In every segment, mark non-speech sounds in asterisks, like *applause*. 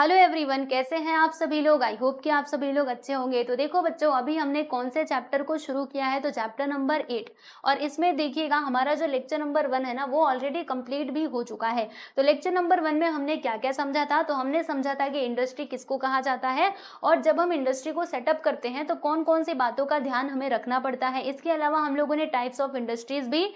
Hello everyone कैसे हैं आप सभी लोग आई होप कि आप सभी लोग अच्छे होंगे तो देखो बच्चों अभी हमने कौन से चैप्टर को शुरू किया है तो चैप्टर नंबर एट और इसमें देखिएगा हमारा जो लेक्चर नंबर वन है ना वो ऑलरेडी कंप्लीट भी हो चुका है तो लेक्चर नंबर वन में हमने क्या क्या समझा था तो हमने समझा था कि इंडस्ट्री किसको कहा जाता है और जब हम इंडस्ट्री को सेटअप करते हैं तो कौन कौन सी बातों का ध्यान हमें रखना पड़ता है इसके अलावा हम लोगों ने टाइप्स ऑफ इंडस्ट्रीज भी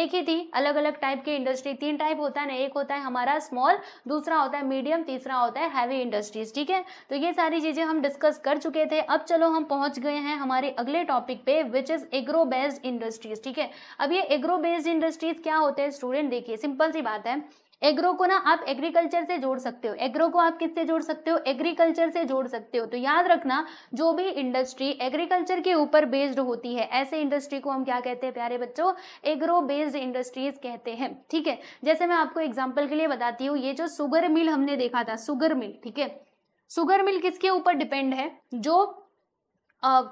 देखी थी अलग अलग टाइप की इंडस्ट्री तीन टाइप होता है ना एक होता है हमारा स्मॉल दूसरा होता है मीडियम तीसरा होता है हैवी सारी इंडस्ट्रीज ठीक है तो ये सारी चीज़ें हम डिस्कस कर चुके थे अब चलो हम पहुंच गए हैं हमारे अगले टॉपिक पे which is agro based industries ठीक है अब ये एग्रो बेस्ड इंडस्ट्रीज क्या होते हैं स्टूडेंट देखिए सिंपल सी बात है एग्रो को ना आप एग्रीकल्चर से जोड़ सकते हो एग्रो को आप किससे जोड़ सकते हो एग्रीकल्चर से जोड़ सकते हो तो याद रखना जो भी इंडस्ट्री एग्रीकल्चर के ऊपर बेस्ड होती है ऐसे इंडस्ट्री को हम क्या कहते हैं प्यारे बच्चों एग्रो बेस्ड इंडस्ट्रीज कहते हैं ठीक है जैसे मैं आपको एग्जाम्पल के लिए बताती हूँ ये जो सुगर मिल हमने देखा था सुगर मिल ठीक है सुगर मिल किसके ऊपर डिपेंड है जो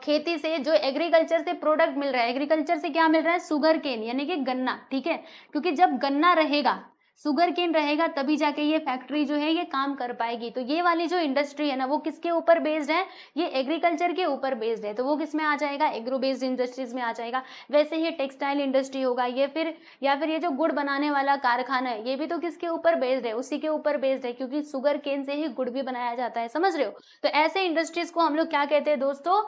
खेती से जो एग्रीकल्चर से प्रोडक्ट मिल रहा है एग्रीकल्चर से क्या मिल रहा है सुगर केन यानी कि गन्ना ठीक है क्योंकि जब गन्ना रहेगा सुगर केन रहेगा तभी जाके ये फैक्ट्री जो है ये काम कर पाएगी तो ये वाली जो इंडस्ट्री है ना वो किसके ऊपर बेस्ड है ये एग्रीकल्चर के ऊपर बेस्ड है तो वो किस में आ जाएगा एग्रो बेस्ड इंडस्ट्रीज में आ जाएगा वैसे ही टेक्सटाइल इंडस्ट्री होगा ये फिर या फिर ये जो गुड़ बनाने वाला कारखाना है ये भी तो किसके ऊपर बेस्ड है उसी के ऊपर बेस्ड है क्योंकि सुगर केन से ही गुड़ भी बनाया जाता है समझ रहे हो तो ऐसे इंडस्ट्रीज को हम लोग क्या कहते हैं दोस्तों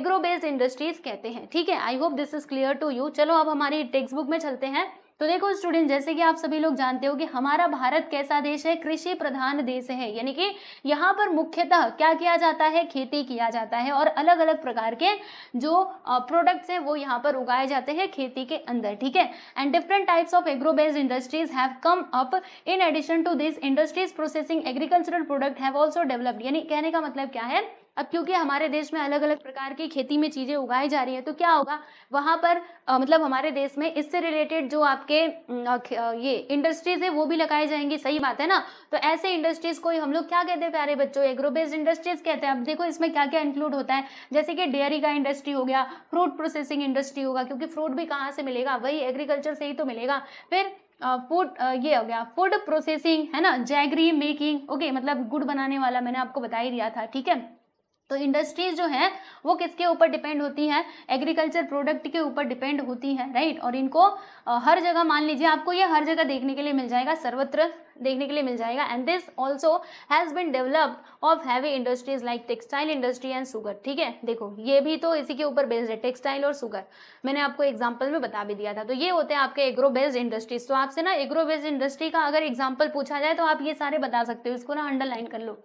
एग्रो बेस्ड इंडस्ट्रीज कहते हैं ठीक है I hope this is clear to you चलो अब हमारी टेक्स्ट बुक में चलते हैं तो देखो स्टूडेंट जैसे कि आप सभी लोग जानते हो कि हमारा भारत कैसा देश है कृषि प्रधान देश है यानी कि यहाँ पर मुख्यतः क्या किया जाता है खेती किया जाता है और अलग अलग प्रकार के जो प्रोडक्ट्स हैं वो यहाँ पर उगाए जाते हैं खेती के अंदर ठीक है and different types of agro based industries have come up in addition to this industries processing agricultural product have also developed यानी कहने का मतलब क्या है अब क्योंकि हमारे देश में अलग अलग प्रकार की खेती में चीज़ें उगाई जा रही हैं तो क्या होगा वहाँ पर आ, मतलब हमारे देश में इससे रिलेटेड जो आपके आ, ये इंडस्ट्रीज है वो भी लगाई जाएंगी सही बात है ना तो ऐसे इंडस्ट्रीज़ को हम लोग क्या कहते हैं प्यारे बच्चों एग्रो बेस्ड इंडस्ट्रीज़ कहते हैं अब देखो इसमें क्या क्या इंक्लूड होता है जैसे कि डेयरी का इंडस्ट्री हो गया फ्रूट प्रोसेसिंग इंडस्ट्री होगा क्योंकि फ्रूट भी कहाँ से मिलेगा वही एग्रीकल्चर से ही तो मिलेगा फिर फूड ये हो गया फूड प्रोसेसिंग है ना जैगरी मेकिंग ओके मतलब गुड़ बनाने वाला मैंने आपको बता ही दिया था ठीक है तो इंडस्ट्रीज जो है वो किसके ऊपर डिपेंड होती है एग्रीकल्चर प्रोडक्ट के ऊपर डिपेंड होती है राइट और इनको हर जगह मान लीजिए आपको ये हर जगह देखने के लिए मिल जाएगा सर्वत्र देखने के लिए मिल जाएगा and this also has been developed of heavy industries like textile industry and sugar ठीक है देखो ये भी तो इसी के ऊपर बेस्ड है टेक्सटाइल और सुगर मैंने आपको एग्जाम्पल में बता भी दिया था तो ये होते हैं आपके एग्रो बेस्ड इंडस्ट्रीज तो आपसे ना एग्रो बेस्ड इंडस्ट्री का अगर एग्जाम्पल पूछा जाए तो आप ये सारे बता सकते हो इसको ना अंडरलाइन कर लो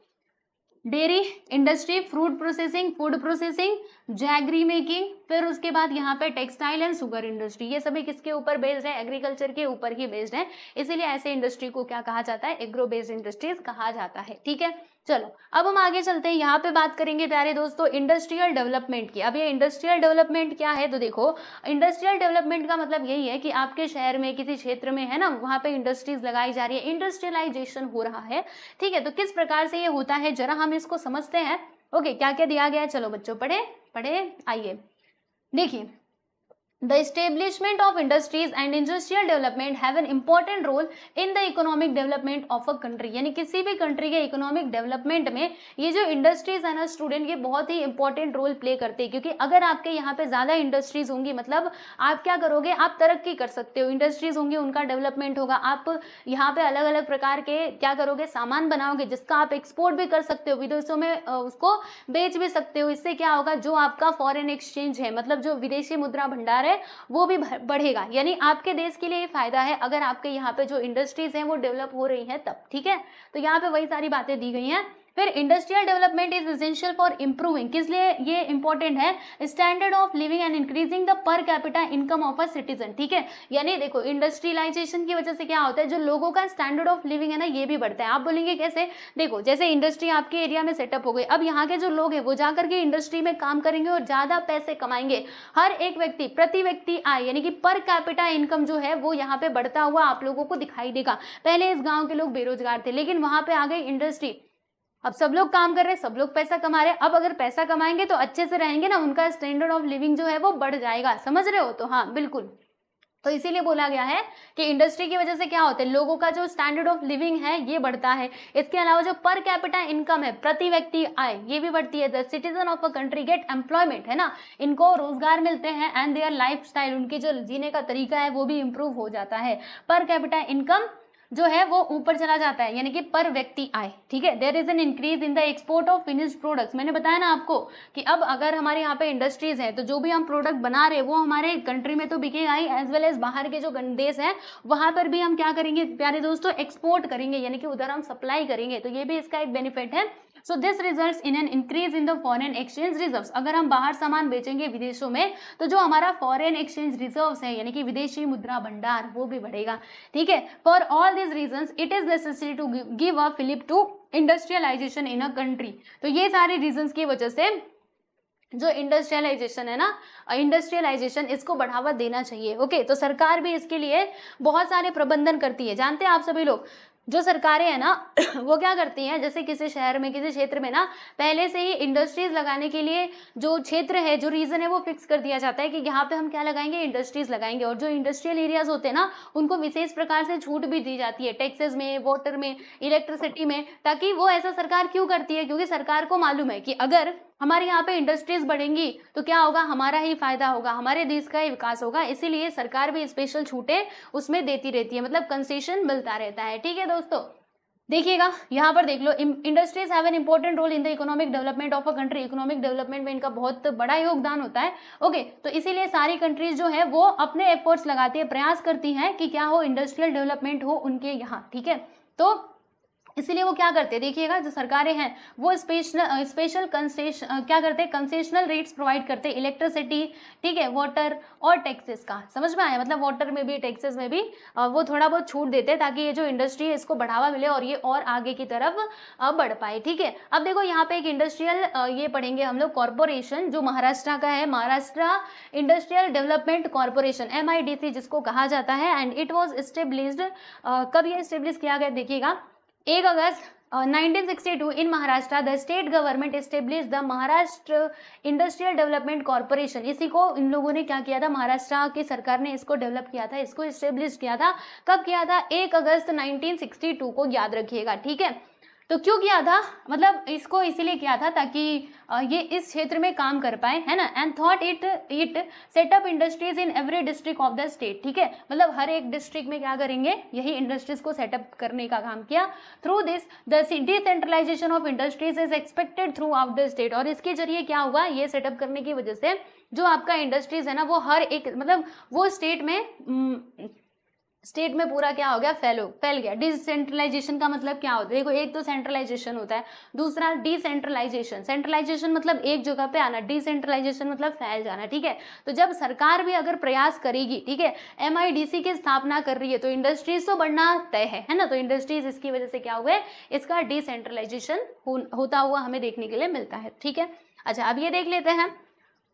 dairy industry fruit processing food processing jaggery making फिर उसके बाद यहाँ पे टेक्सटाइल एंड सुगर इंडस्ट्री ये सभी किसके ऊपर बेस्ड है एग्रीकल्चर के ऊपर ही बेस्ड है इसीलिए ऐसे इंडस्ट्री को क्या कहा जाता है एग्रो बेस्ड इंडस्ट्रीज कहा जाता है ठीक है चलो अब हम आगे चलते हैं यहाँ पे बात करेंगे प्यारे दोस्तों इंडस्ट्रियल डेवलपमेंट की अब ये इंडस्ट्रियल डेवलपमेंट क्या है तो देखो इंडस्ट्रियल डेवलपमेंट का मतलब यही है कि आपके शहर में किसी क्षेत्र में है ना वहाँ पे इंडस्ट्रीज लगाई जा रही है इंडस्ट्रियलाइजेशन हो रहा है ठीक है तो किस प्रकार से ये होता है जरा हम इसको समझते हैं ओके क्या क्या दिया गया है चलो बच्चों पढ़े पढ़े आइए देखिए The establishment of industries and industrial development have an important role in the economic development of a country यानी किसी भी कंट्री के इकोनॉमिक डेवलपमेंट में ये जो इंडस्ट्रीज है ना स्टूडेंट ये बहुत ही इंपॉर्टेंट रोल प्ले करते हैं क्योंकि अगर आपके यहाँ पे ज़्यादा इंडस्ट्रीज होंगी मतलब आप क्या करोगे आप तरक्की कर सकते हो इंडस्ट्रीज होंगी उनका डेवलपमेंट होगा आप यहाँ पे अलग अलग प्रकार के क्या करोगे सामान बनाओगे जिसका आप एक्सपोर्ट भी कर सकते हो विदेशों में उसको बेच भी सकते हो इससे क्या होगा जो आपका फॉरन एक्सचेंज है मतलब जो विदेशी मुद्रा भंडार है है वो भी बढ़ेगा यानी आपके देश के लिए ये फायदा है अगर आपके यहाँ पे जो इंडस्ट्रीज हैं वो डेवलप हो रही हैं तब ठीक है तो यहाँ पे वही सारी बातें दी गई हैं फिर industrial development is essential for improving किस लिए ये इंपॉर्टेंट है standard of living and increasing the per capita income of a citizen ठीक है यानी देखो इंडस्ट्रियलाइजेशन की वजह से क्या होता है जो लोगों का स्टैंडर्ड ऑफ लिविंग है ना ये भी बढ़ता है आप बोलेंगे कैसे देखो जैसे इंडस्ट्री आपके एरिया में सेटअप हो गई अब यहाँ के जो लोग हैं वो जाकर के इंडस्ट्री में काम करेंगे और ज़्यादा पैसे कमाएंगे हर एक व्यक्ति प्रति व्यक्ति आय यानी कि पर कैपिटा इनकम जो है वो यहाँ पे बढ़ता हुआ आप लोगों को दिखाई देगा पहले इस गाँव के लोग बेरोजगार थे लेकिन वहाँ पे आ गई इंडस्ट्री अब सब लोग काम कर रहे हैं सब लोग पैसा कमा रहे हैं अब अगर पैसा कमाएंगे तो अच्छे से रहेंगे ना उनका स्टैंडर्ड ऑफ लिविंग जो है वो बढ़ जाएगा समझ रहे हो तो हाँ बिल्कुल तो इसीलिए बोला गया है कि इंडस्ट्री की वजह से क्या होता है लोगों का जो स्टैंडर्ड ऑफ लिविंग है ये बढ़ता है इसके अलावा जो पर कैपिटा इनकम है प्रति व्यक्ति आय ये भी बढ़ती है the citizen of a country get employment है ना इनको रोजगार मिलते हैं एंड देयर लाइफ स्टाइल उनके जो जीने का तरीका है वो भी इम्प्रूव हो जाता है पर कैपिटा इनकम जो है वो ऊपर चला जाता है यानी कि पर व्यक्ति आय ठीक है there is an increase in the export of finished products मैंने बताया ना आपको कि अब अगर हमारे यहाँ पे इंडस्ट्रीज हैं तो जो भी हम प्रोडक्ट बना रहे वो हमारे कंट्री में तो बिकेगा ही एज वेल एज बाहर के जो देश हैं वहाँ पर भी हम क्या करेंगे प्यारे दोस्तों एक्सपोर्ट करेंगे यानी कि उधर हम सप्लाई करेंगे तो ये भी इसका एक बेनिफिट है so this result in an increase in the foreign exchange reserve अगर हम बाहर सामान बेचेंगे विदेशों में तो जो हमारा फॉरन एक्सचेंज रिजर्व है यानी कि विदेशी मुद्रा भंडार वो भी बढ़ेगा ठीक है for all this reason it is necessary to give a fillip to industrialisation in a country तो ये सारे रीजन की वजह से जो इंडस्ट्रियलाइजेशन है ना इंडस्ट्रियलाइजेशन इसको बढ़ावा देना चाहिए ओके तो सरकार भी इसके लिए बहुत सारे प्रबंधन करती है जानते हैं आप सभी लोग जो सरकारें हैं ना *coughs* वो क्या करती हैं जैसे किसी शहर में किसी क्षेत्र में ना पहले से ही इंडस्ट्रीज लगाने के लिए जो क्षेत्र है जो रीजन है वो फिक्स कर दिया जाता है कि यहाँ पे हम क्या लगाएंगे इंडस्ट्रीज लगाएंगे और जो इंडस्ट्रियल एरियाज होते हैं ना उनको विशेष प्रकार से छूट भी दी जाती है टैक्सेज में वाटर में इलेक्ट्रिसिटी में ताकि वो ऐसा सरकार क्यों करती है क्योंकि सरकार को मालूम है कि अगर हमारे यहाँ पे इंडस्ट्रीज बढ़ेंगी तो क्या होगा हमारा ही फायदा होगा हमारे देश का ही विकास होगा इसीलिए सरकार भी स्पेशल छूटें उसमें देती रहती है मतलब कंसेशन मिलता रहता है ठीक है दोस्तों देखिएगा यहाँ पर देख लो industries have an important role in the economic development of a country economic development में इनका बहुत बड़ा योगदान होता है ओके तो इसीलिए सारी कंट्रीज जो है वो अपने एफर्ट्स लगाती है प्रयास करती हैं कि क्या हो इंडस्ट्रियल डेवलपमेंट हो उनके यहाँ ठीक है तो इसीलिए वो क्या करते हैं देखिएगा जो सरकारें हैं वो स्पेशल स्पेशल कंसेशन क्या करते हैं कंसेशनल रेट्स प्रोवाइड करते हैं इलेक्ट्रिसिटी ठीक है वाटर और टैक्सेस का समझ में आया मतलब वाटर में भी टैक्सेस में भी वो थोड़ा बहुत छूट देते हैं ताकि ये जो इंडस्ट्री है इसको बढ़ावा मिले और ये और आगे की तरफ बढ़ पाए ठीक है अब देखो यहाँ पे एक इंडस्ट्रियल ये पढ़ेंगे हम लोग कॉरपोरेशन जो महाराष्ट्र का है Maharashtra industrial development corporation M जिसको कहा जाता है एंड इट वॉज स्टेब्लिस्ड कब ये स्टेब्लिश किया गया देखिएगा एक अगस्त nineteen sixty two in Maharashtra the state government establish the Maharashtra industrial development corporation इसी को इन लोगों ने क्या किया था महाराष्ट्र की सरकार ने इसको डेवलप किया था इसको इस्टेब्लिश किया था कब किया था एक अगस्त नाइनटीन सिक्सटी टू को याद रखिएगा ठीक है तो क्यों किया था मतलब इसको इसीलिए किया था ताकि ये इस क्षेत्र में काम कर पाए है ना and thought it it set up industries in every district of the state ठीक है मतलब हर एक डिस्ट्रिक्ट में क्या करेंगे यही इंडस्ट्रीज को सेटअप करने का काम किया through this the decentralisation of industries is expected throughout the state और इसके जरिए क्या हुआ ये सेटअप करने की वजह से जो आपका इंडस्ट्रीज है ना वो हर एक मतलब वो स्टेट में स्टेट में पूरा क्या हो गया फैलो फैल गया डिसेंट्रलाइजेशन का मतलब क्या होता है देखो एक तो सेंट्रलाइजेशन होता है दूसरा डिसेंट्रलाइजेशन सेंट्रलाइजेशन मतलब एक जगह पे आना डिसेंट्रलाइजेशन मतलब फैल जाना ठीक है तो जब सरकार भी अगर प्रयास करेगी ठीक है एम की स्थापना कर रही है तो इंडस्ट्रीज तो बढ़ना तय है है ना तो इंडस्ट्रीज इसकी वजह से क्या है इसका डिसेंट्रलाइजेशन हो, होता हुआ हमें देखने के लिए मिलता है ठीक है अच्छा अब ये देख लेते हैं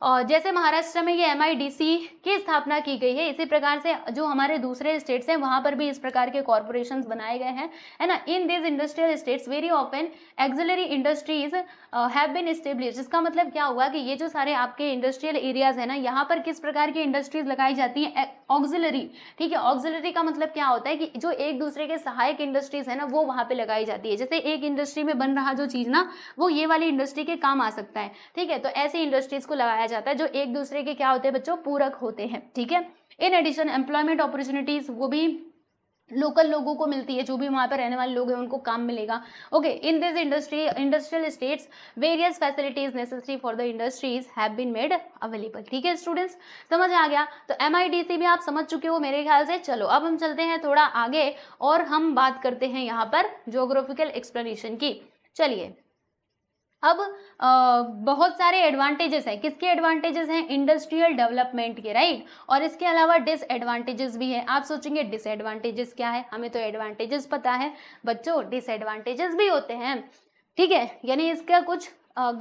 और जैसे महाराष्ट्र में ये एम की स्थापना की गई है इसी प्रकार से जो हमारे दूसरे स्टेट्स हैं वहाँ पर भी इस प्रकार के कॉरपोरेशन बनाए गए हैं है ना in this industrial states very often auxiliary industries have been establish जिसका मतलब क्या हुआ कि ये जो सारे आपके इंडस्ट्रियल एरियाज हैं ना यहाँ पर किस प्रकार की इंडस्ट्रीज लगाई जाती हैं ऑक्जिलरी ठीक है ऑक्जिलरी का मतलब क्या होता है कि जो एक दूसरे के सहायक इंडस्ट्रीज है ना वो वहाँ पर लगाई जाती है जैसे एक इंडस्ट्री में बन रहा जो चीज़ ना वो ये वाली इंडस्ट्री के काम आ सकता है ठीक है तो ऐसी इंडस्ट्रीज को लगाया पाया जाता है जो एक दूसरे के क्या होते हैं बच्चों पूरक होते हैं ठीक है इन एडिशन एम्प्लॉयमेंट अपॉर्चुनिटीज वो भी लोकल लोगों को मिलती है जो भी वहाँ पर रहने वाले लोग हैं उनको काम मिलेगा okay in this industry industrial states various facilities necessary for the industries have been made available ठीक है स्टूडेंट्स समझ आ गया तो एम भी आप समझ चुके हो मेरे ख्याल से चलो अब हम चलते हैं थोड़ा आगे और हम बात करते हैं यहाँ पर जोग्राफिकल एक्सप्लेनेशन की चलिए अब आ, बहुत सारे एडवांटेजेस हैं किसके एडवांटेजेस हैं इंडस्ट्रियल डेवलपमेंट के राइट और इसके अलावा डिसएडवांटेजेस भी हैं आप सोचेंगे डिसएडवांटेजेस क्या है हमें तो एडवांटेजेस पता है बच्चों डिसएडवांटेजेस भी होते हैं ठीक है यानी इसका कुछ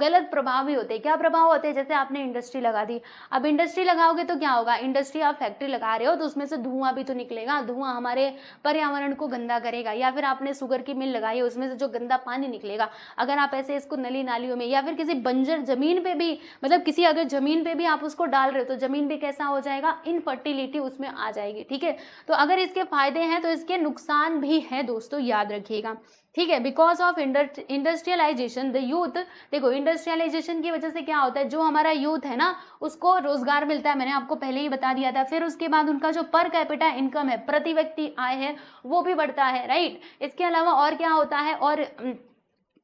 गलत प्रभाव भी होते हैं क्या प्रभाव होते हैं जैसे आपने इंडस्ट्री लगा दी अब इंडस्ट्री लगाओगे तो क्या होगा इंडस्ट्री आप फैक्ट्री लगा रहे हो तो उसमें से धुआं भी तो निकलेगा धुआं हमारे पर्यावरण को गंदा करेगा या फिर आपने शुगर की मिल लगाई है उसमें से जो गंदा पानी निकलेगा अगर आप ऐसे इसको नली नालियों में या फिर किसी बंजर जमीन पर भी मतलब किसी अगर जमीन पर भी आप उसको डाल रहे हो तो जमीन भी कैसा हो जाएगा इनफर्टिलिटी उसमें आ जाएगी ठीक है तो अगर इसके फायदे हैं तो इसके नुकसान भी हैं दोस्तों याद रखिएगा ठीक है because of industrialisation the youth देखो इंडस्ट्रियलाइजेशन की वजह से क्या होता है जो हमारा यूथ है ना उसको रोजगार मिलता है मैंने आपको पहले ही बता दिया था फिर उसके बाद उनका जो पर कैपिटा इनकम है प्रति व्यक्ति आय है वो भी बढ़ता है राइट इसके अलावा और क्या होता है और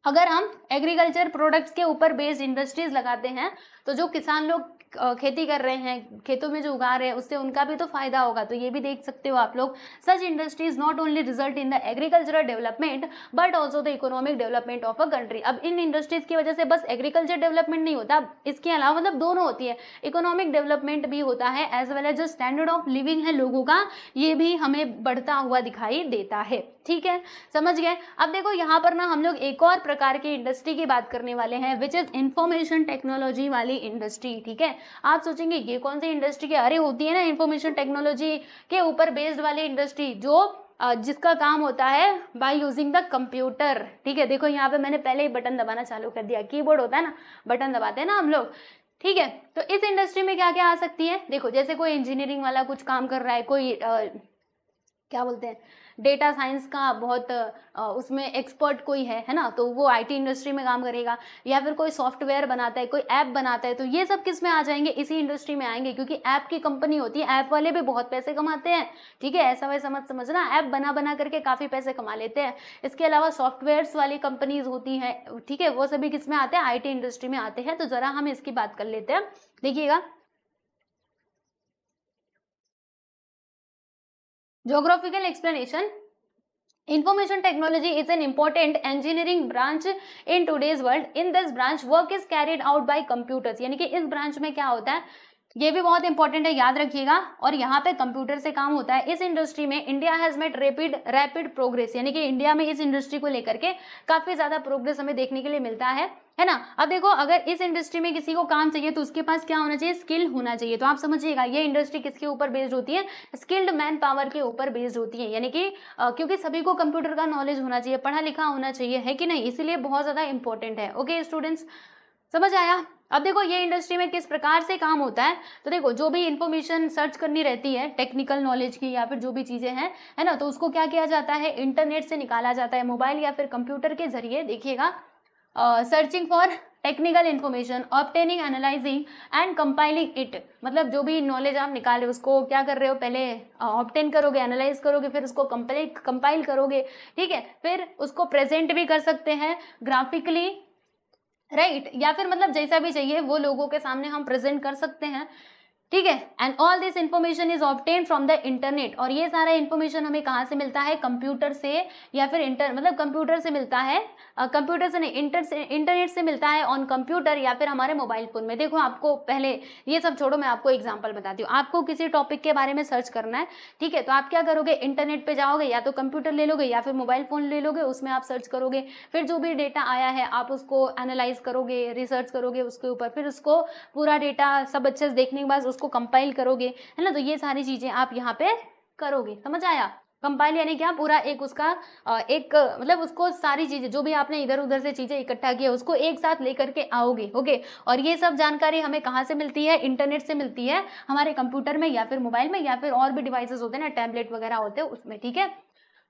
अगर हम एग्रीकल्चर प्रोडक्ट्स के ऊपर बेस्ड इंडस्ट्रीज लगाते हैं तो जो किसान लोग खेती कर रहे हैं खेतों में जो उगा रहे हैं उससे उनका भी तो फायदा होगा तो ये भी देख सकते हो आप लोग such industries not only result in the agricultural development but also the economic development of a country अब इन इंडस्ट्रीज की वजह से बस एग्रीकल्चर डेवलपमेंट नहीं होता इसके अलावा मतलब दोनों होती है इकोनॉमिक डेवलपमेंट भी होता है एज वेल एज जो स्टैंडर्ड ऑफ लिविंग है लोगों का ये भी हमें बढ़ता हुआ दिखाई देता है ठीक है समझ गए अब देखो यहाँ पर ना हम लोग एक और प्रकार की इंडस्ट्री की बात करने वाले हैं विच इज इंफॉर्मेशन टेक्नोलॉजी वाली वाली इंडस्ट्री ठीक है आप सोचेंगे ये कौन सी इंडस्ट्री के अरे होती है ना इंफॉर्मेशन टेक्नोलॉजी के ऊपर बेस्ड वाली इंडस्ट्री जो जिसका काम होता है बाय यूजिंग द कंप्यूटर ठीक है देखो यहाँ पे मैंने पहले ही बटन दबाना चालू कर दिया कीबोर्ड होता है ना बटन दबाते हैं ना हम लोग ठीक है तो इस इंडस्ट्री में क्या क्या आ सकती है देखो जैसे कोई इंजीनियरिंग वाला कुछ काम कर रहा है कोई आ, क्या बोलते हैं डेटा साइंस का बहुत उसमें एक्सपर्ट कोई है है ना तो वो आईटी इंडस्ट्री में काम करेगा या फिर कोई सॉफ्टवेयर बनाता है कोई ऐप बनाता है तो ये सब किस में आ जाएंगे इसी इंडस्ट्री में आएंगे क्योंकि ऐप की कंपनी होती है ऐप वाले भी बहुत पैसे कमाते हैं ठीक है ऐसा वैसा मत समझना ऐप बना बना करके काफ़ी पैसे कमा लेते हैं इसके अलावा सॉफ्टवेयर्स वाली कंपनीज होती हैं ठीक है वो सभी किस में आते हैं आई इंडस्ट्री में आते हैं तो ज़रा हम इसकी बात कर लेते हैं देखिएगा geographical explanation information technology is an important engineering branch in today's world in this branch work is carried out by computers यानी कि इस branch में क्या होता है ये भी बहुत इंपॉर्टेंट है याद रखिएगा और यहाँ पे कंप्यूटर से काम होता है इस इंडस्ट्री में India has made rapid rapid progress यानी कि इंडिया में इस इंडस्ट्री को लेकर के काफी ज्यादा प्रोग्रेस हमें देखने के लिए मिलता है है ना अब देखो अगर इस इंडस्ट्री में किसी को काम चाहिए तो उसके पास क्या होना चाहिए स्किल होना चाहिए तो आप समझिएगा ये इंडस्ट्री किसके ऊपर बेस्ड होती है स्किल्ड मैन पावर के ऊपर बेस्ड होती है यानी कि क्योंकि सभी को कंप्यूटर का नॉलेज होना चाहिए पढ़ा लिखा होना चाहिए है कि नहीं इसीलिए बहुत ज़्यादा इंपॉर्टेंट है ओके स्टूडेंट्स समझ आया अब देखो ये इंडस्ट्री में किस प्रकार से काम होता है तो देखो जो भी इन्फॉर्मेशन सर्च करनी रहती है टेक्निकल नॉलेज की या फिर जो भी चीज़ें हैं है ना तो उसको क्या किया जाता है इंटरनेट से निकाला जाता है मोबाइल या फिर कंप्यूटर के जरिए देखिएगा searching for technical information obtaining analysing and compiling it मतलब जो भी नॉलेज आप निकाल रहे हो उसको क्या कर रहे हो पहले ऑप्टेन करोगे एनालाइज करोगे फिर उसको कंपाइल करोगे ठीक है फिर उसको प्रेजेंट भी कर सकते हैं ग्राफिकली राइट right? या फिर मतलब जैसा भी चाहिए वो लोगों के सामने हम प्रेजेंट कर सकते हैं ठीक है and all this information is obtain from the internet और ये सारा इन्फॉर्मेशन हमें कहाँ से मिलता है कंप्यूटर से या फिर इंटर मतलब कंप्यूटर से मिलता है कंप्यूटर से नहीं इंटर से इंटरनेट से मिलता है ऑन कंप्यूटर या फिर हमारे मोबाइल फ़ोन में देखो आपको पहले ये सब छोड़ो मैं आपको एग्जाम्पल बताती हूँ आपको किसी टॉपिक के बारे में सर्च करना है ठीक है तो आप क्या करोगे इंटरनेट पर जाओगे या तो कंप्यूटर ले लोगे या फिर मोबाइल फ़ोन ले लोगे उसमें आप सर्च करोगे फिर जो भी डेटा आया है आप उसको एनालाइज करोगे रिसर्च करोगे उसके ऊपर फिर उसको पूरा डेटा सब अच्छे से देखने के बाद उसको कंपाइल करोगे है ना तो ये सारी चीज़ें आप यहाँ पे करोगे समझ आया कंपाइल यानी क्या पूरा एक उसका एक मतलब उसको सारी चीज़ें जो भी आपने इधर उधर से चीज़ें इकट्ठा किया उसको एक साथ लेकर के आओगे ओके और ये सब जानकारी हमें कहाँ से मिलती है इंटरनेट से मिलती है हमारे कंप्यूटर में या फिर मोबाइल में या फिर और भी डिवाइसेस होते हैं ना टैबलेट वगैरह होते हैं उसमें ठीक है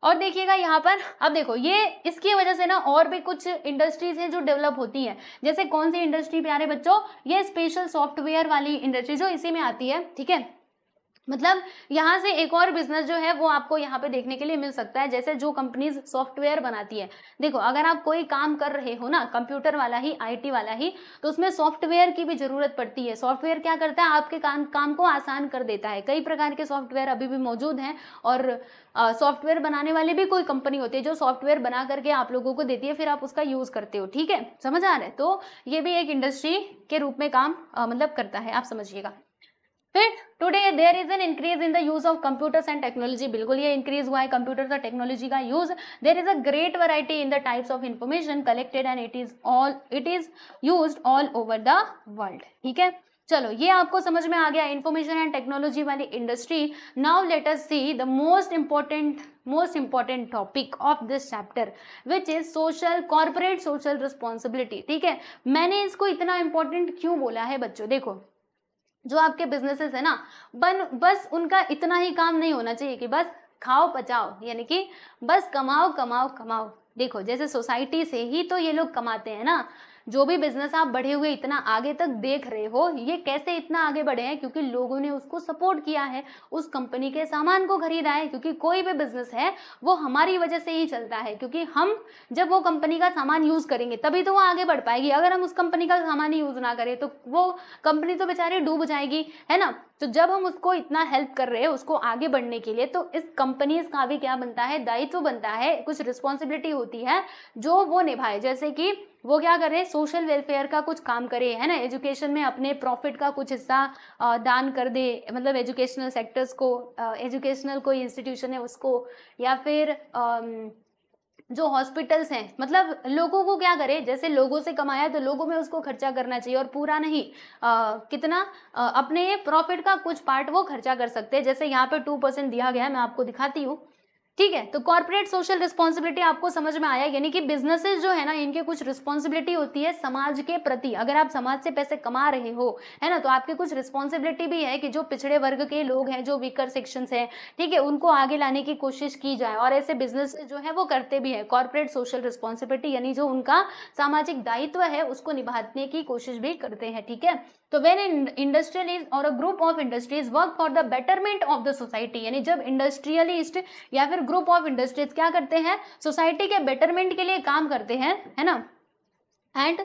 और देखिएगा यहाँ पर अब देखो ये इसकी वजह से ना और भी कुछ इंडस्ट्रीज हैं जो डेवलप होती हैं जैसे कौन सी इंडस्ट्री प्यारे बच्चों ये स्पेशल सॉफ्टवेयर वाली इंडस्ट्री जो इसी में आती है ठीक है मतलब यहाँ से एक और बिजनेस जो है वो आपको यहाँ पे देखने के लिए मिल सकता है जैसे जो कंपनीज सॉफ्टवेयर बनाती है देखो अगर आप कोई काम कर रहे हो ना कंप्यूटर वाला ही आईटी वाला ही तो उसमें सॉफ्टवेयर की भी जरूरत पड़ती है सॉफ्टवेयर क्या करता है आपके काम काम को आसान कर देता है कई प्रकार के सॉफ्टवेयर अभी भी मौजूद हैं और सॉफ्टवेयर बनाने वाले भी कोई कंपनी होती है जो सॉफ्टवेयर बना करके आप लोगों को देती है फिर आप उसका यूज़ करते हो ठीक है समझ आ रहा है तो ये भी एक इंडस्ट्री के रूप में काम मतलब करता है आप समझिएगा फिर today there is an increase in the use of computers and technology बिल्कुल ये इंक्रीज हुआ है कंप्यूटर्स और टेक्नोलॉजी का use there is a great variety in the types of information collected and it is all it is use all over the world ठीक है चलो ये आपको समझ में आ गया इन्फॉर्मेशन एंड टेक्नोलॉजी वाली industry now let us see the most important most important topic of this chapter which is social corporate social responsibility ठीक है मैंने इसको इतना इंपॉर्टेंट क्यों बोला है बच्चों देखो जो आपके बिजनेसेस है ना बन बस उनका इतना ही काम नहीं होना चाहिए कि बस खाओ पचाओ यानी कि बस कमाओ कमाओ कमाओ देखो जैसे सोसाइटी से ही तो ये लोग कमाते हैं ना जो भी बिजनेस आप बढ़े हुए इतना आगे तक देख रहे हो ये कैसे इतना आगे बढ़े हैं क्योंकि लोगों ने उसको सपोर्ट किया है उस कंपनी के सामान को खरीदा है क्योंकि कोई भी बिजनेस है वो हमारी वजह से ही चलता है क्योंकि हम जब वो कंपनी का सामान यूज़ करेंगे तभी तो वो आगे बढ़ पाएगी अगर हम उस कंपनी का सामान ही यूज़ ना करें तो वो कंपनी तो बेचारी डूब जाएगी है ना तो जब हम उसको इतना हेल्प कर रहे हैं उसको आगे बढ़ने के लिए तो इस कंपनीज का भी क्या बनता है दायित्व बनता है कुछ रिस्पॉन्सिबिलिटी होती है जो वो निभाए जैसे कि वो क्या करे सोशल वेलफेयर का कुछ काम करे है ना एजुकेशन में अपने प्रॉफिट का कुछ हिस्सा दान कर दे मतलब एजुकेशनल सेक्टर्स को एजुकेशनल कोई इंस्टीट्यूशन है उसको या फिर आ, जो हॉस्पिटल्स हैं मतलब लोगों को क्या करे जैसे लोगों से कमाया तो लोगों में उसको खर्चा करना चाहिए और पूरा नहीं आ, कितना आ, अपने प्रॉफिट का कुछ पार्ट वो खर्चा कर सकते हैं जैसे यहाँ पे टू परसेंट दिया गया है मैं आपको दिखाती हूँ ठीक है तो कॉर्पोरेट सोशल रिस्पॉन्सिबिलिटी आपको समझ में आया यानी कि बिजनेसेस जो है ना इनके कुछ रिस्पॉन्सिबिलिटी होती है समाज के प्रति अगर आप समाज से पैसे कमा रहे हो है ना तो आपके कुछ रिस्पॉन्सिबिलिटी भी है कि जो पिछड़े वर्ग के लोग हैं जो वीकर सेक्शन है ठीक है उनको आगे लाने की कोशिश की जाए और ऐसे बिजनेस जो है वो करते भी है कॉर्पोरेट सोशल रिस्पॉन्सिबिलिटी यानी जो उनका सामाजिक दायित्व है उसको निभाने की कोशिश भी करते हैं ठीक है तो वेन एन इंडस्ट्रियलिस्ट और a group of industries work for the betterment of the society यानी जब इंडस्ट्रियलिस्ट या फिर ग्रुप ऑफ इंडस्ट्रीज क्या करते हैं सोसाइटी के बेटरमेंट के लिए काम करते हैं है ना and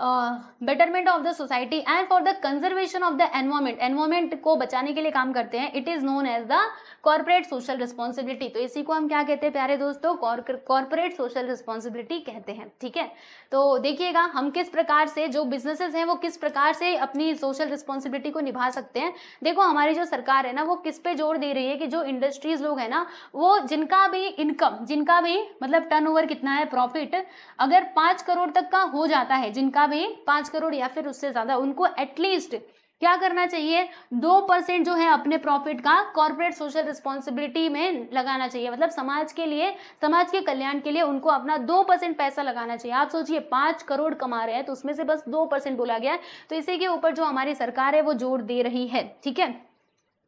betterment of the society and for the conservation of the environment environment को बचाने के लिए काम करते हैं it is known as the corporate social responsibility तो इसी को हम क्या कहते हैं प्यारे दोस्तों कॉरपोरेट सोशल रिस्पॉन्सिबिलिटी कहते हैं ठीक है तो देखिएगा हम किस प्रकार से जो बिजनेसेस हैं वो किस प्रकार से अपनी सोशल रिस्पॉन्सिबिलिटी को निभा सकते हैं देखो हमारी जो सरकार है ना वो किस पे जोर दे रही है कि जो इंडस्ट्रीज लोग हैं ना वो जिनका भी इनकम जिनका भी मतलब टर्न कितना है प्रॉफिट अगर पाँच करोड़ तक का हो जाता है जिनका ज्यादा भी पांच करोड़ या फिर उससे ज़्यादा उनको एटलीस्ट क्या करना चाहिए दो परसेंट जो है अपने प्रॉफिट का कॉर्पोरेट सोशल रिस्पॉन्सिबिलिटी में लगाना चाहिए मतलब समाज के लिए समाज के कल्याण के लिए उनको अपना दो परसेंट पैसा लगाना चाहिए आप सोचिए पांच करोड़ कमा रहे हैं तो उसमें से बस दो परसेंट बोला गया है तो इसी के ऊपर जो हमारी सरकार है वो जोर दे रही है ठीक है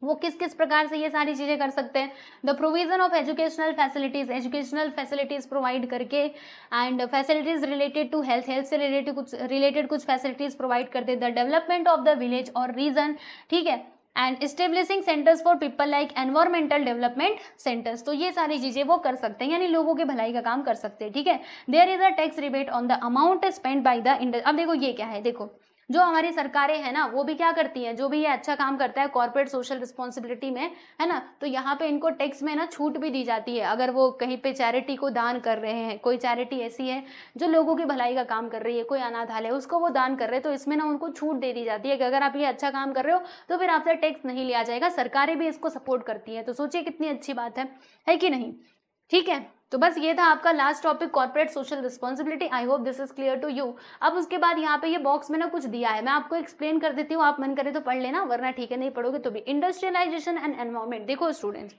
वो किस किस प्रकार से ये सारी चीज़ें कर सकते हैं the provision of educational facilities educational facilities provide करके and facilities related to health health से रिलेटेड कुछ रिलेटेड कुछ फैसिलिटीज़ प्रोवाइड करते the development of the village और रीजन ठीक है and establishing centres for people like environmental development centres तो ये सारी चीज़ें वो कर सकते हैं यानी लोगों के भलाई का काम कर सकते हैं ठीक है there is a tax rebate on the amount spend by the end अब देखो ये क्या है देखो जो हमारी सरकारें हैं ना वो भी क्या करती हैं जो भी ये अच्छा काम करता है कॉर्पोरेट सोशल रिस्पॉन्सिबिलिटी में है ना तो यहाँ पे इनको टैक्स में ना छूट भी दी जाती है अगर वो कहीं पे चैरिटी को दान कर रहे हैं कोई चैरिटी ऐसी है जो लोगों की भलाई का काम कर रही है कोई अनाथालय उसको वो दान कर रहे हैं तो इसमें ना उनको छूट दे दी जाती है कि अगर आप ये अच्छा काम कर रहे हो तो फिर आपसे टैक्स नहीं लिया जाएगा सरकारें भी इसको सपोर्ट करती हैं तो सोचिए कितनी अच्छी बात है है कि नहीं ठीक है तो बस ये था आपका last topic corporate social responsibility I hope this is clear to you अब उसके बाद यहाँ पे ये बॉक्स में ना कुछ दिया है मैं आपको एक्सप्लेन कर देती हूँ आप मन करे तो पढ़ लेना वरना ठीक है नहीं पढ़ोगे तो भी इंडस्ट्रियलाइजेशन एंड एनवायरमेंट देखो स्टूडेंट्स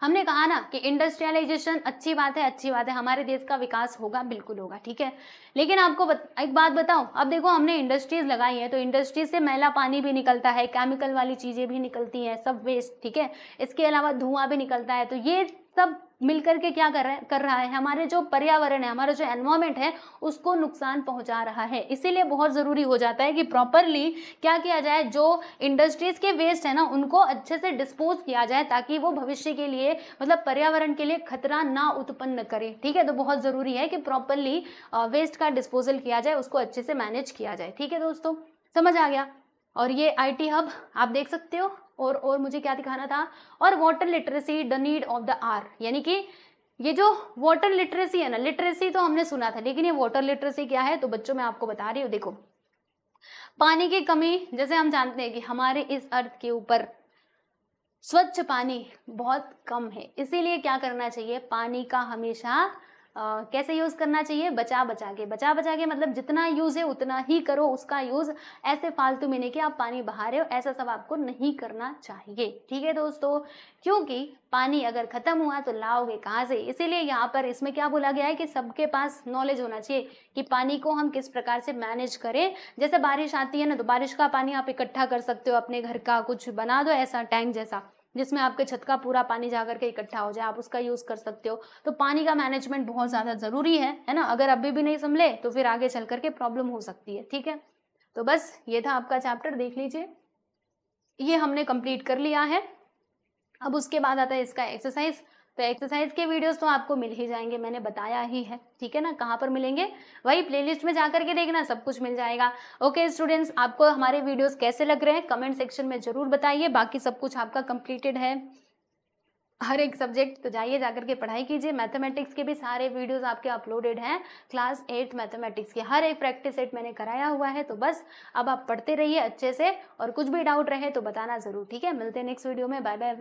हमने कहा ना कि इंडस्ट्रियलाइजेशन अच्छी बात है अच्छी बात है हमारे देश का विकास होगा बिल्कुल होगा ठीक है लेकिन आपको बत, एक बात बताओ अब देखो हमने इंडस्ट्रीज लगाई है तो इंडस्ट्रीज से मैला पानी भी निकलता है केमिकल वाली चीज़ें भी निकलती हैं सब वेस्ट ठीक है इसके अलावा धुआं भी निकलता है तो ये सब मिलकर के क्या कर रहे कर रहा है हमारे जो पर्यावरण है हमारा जो एनवायरमेंट है उसको नुकसान पहुंचा रहा है इसीलिए बहुत ज़रूरी हो जाता है कि प्रॉपरली क्या किया जाए जो इंडस्ट्रीज़ के वेस्ट है ना उनको अच्छे से डिस्पोज किया जाए ताकि वो भविष्य के लिए मतलब पर्यावरण के लिए खतरा ना उत्पन्न करे ठीक है तो बहुत ज़रूरी है कि प्रॉपरली वेस्ट का डिस्पोजल किया जाए उसको अच्छे से मैनेज किया जाए ठीक है दोस्तों समझ आ गया और ये आई हब आप देख सकते हो और और मुझे क्या दिखाना था और water literacy the need of the hour यानी कि ये जो वाटर लिटरेसी है ना लिटरेसी तो हमने सुना था लेकिन ये वाटर लिटरेसी क्या है तो बच्चों मैं आपको बता रही हूँ देखो पानी की कमी जैसे हम जानते हैं कि हमारे इस अर्थ के ऊपर स्वच्छ पानी बहुत कम है इसीलिए क्या करना चाहिए पानी का हमेशा आ, कैसे यूज़ करना चाहिए बचा बचा के बचा बचा के मतलब जितना यूज़ है उतना ही करो उसका यूज़ ऐसे फालतू में नहीं कि आप पानी बहा रहे हो ऐसा सब आपको नहीं करना चाहिए ठीक है दोस्तों क्योंकि पानी अगर ख़त्म हुआ तो लाओगे कहाँ से इसीलिए यहाँ पर इसमें क्या बोला गया है कि सबके पास नॉलेज होना चाहिए कि पानी को हम किस प्रकार से मैनेज करें जैसे बारिश आती है ना तो बारिश का पानी आप इकट्ठा कर सकते हो अपने घर का कुछ बना दो ऐसा टैंक जैसा जिसमें आपके छत का पूरा पानी जाकर के इकट्ठा हो जाए आप उसका यूज़ कर सकते हो तो पानी का मैनेजमेंट बहुत ज़्यादा ज़रूरी है है ना अगर अभी भी नहीं संभले तो फिर आगे चल करके प्रॉब्लम हो सकती है ठीक है तो बस ये था आपका चैप्टर देख लीजिए ये हमने कंप्लीट कर लिया है अब उसके बाद आता है इसका एक्सरसाइज तो एक्सरसाइज के वीडियोस तो आपको मिल ही जाएंगे मैंने बताया ही है ठीक है ना कहाँ पर मिलेंगे वही प्लेलिस्ट में जाकर के देखना सब कुछ मिल जाएगा ओके स्टूडेंट्स आपको हमारे वीडियोस कैसे लग रहे हैं कमेंट सेक्शन में ज़रूर बताइए बाकी सब कुछ आपका कंप्लीटेड है हर एक सब्जेक्ट तो जाइए जाकर के पढ़ाई कीजिए मैथमेटिक्स के भी सारे वीडियोस आपके अपलोडेड हैं क्लास एट मैथमेटिक्स के हर एक प्रैक्टिस सेट मैंने कराया हुआ है तो बस अब आप पढ़ते रहिए अच्छे से और कुछ भी डाउट रहे तो बताना ज़रूर ठीक है मिलते हैं नेक्स्ट वीडियो में बाय बाय